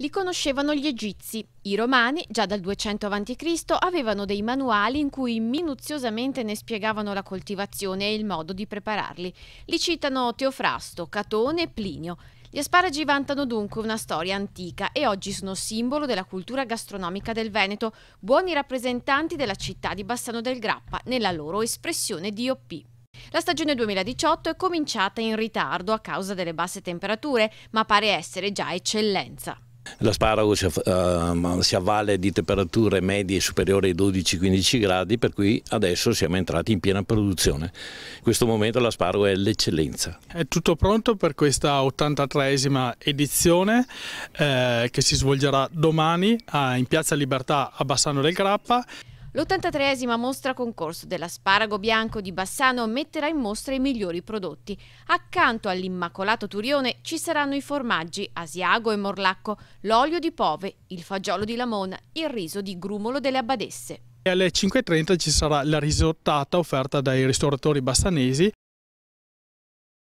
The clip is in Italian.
Li conoscevano gli egizi. I romani, già dal 200 a.C., avevano dei manuali in cui minuziosamente ne spiegavano la coltivazione e il modo di prepararli. Li citano Teofrasto, Catone e Plinio. Gli asparagi vantano dunque una storia antica e oggi sono simbolo della cultura gastronomica del Veneto, buoni rappresentanti della città di Bassano del Grappa nella loro espressione DOP. La stagione 2018 è cominciata in ritardo a causa delle basse temperature, ma pare essere già eccellenza. L'asparago si, ehm, si avvale di temperature medie superiori ai 12-15 gradi, per cui adesso siamo entrati in piena produzione. In questo momento l'asparago è l'eccellenza. È tutto pronto per questa 83esima edizione eh, che si svolgerà domani a, in Piazza Libertà a Bassano del Grappa. L'83esima mostra concorso dell'asparago bianco di Bassano metterà in mostra i migliori prodotti. Accanto all'immacolato turione ci saranno i formaggi asiago e morlacco, l'olio di pove, il fagiolo di Lamona, il riso di grumolo delle abbadesse. E alle 5.30 ci sarà la risottata offerta dai ristoratori bassanesi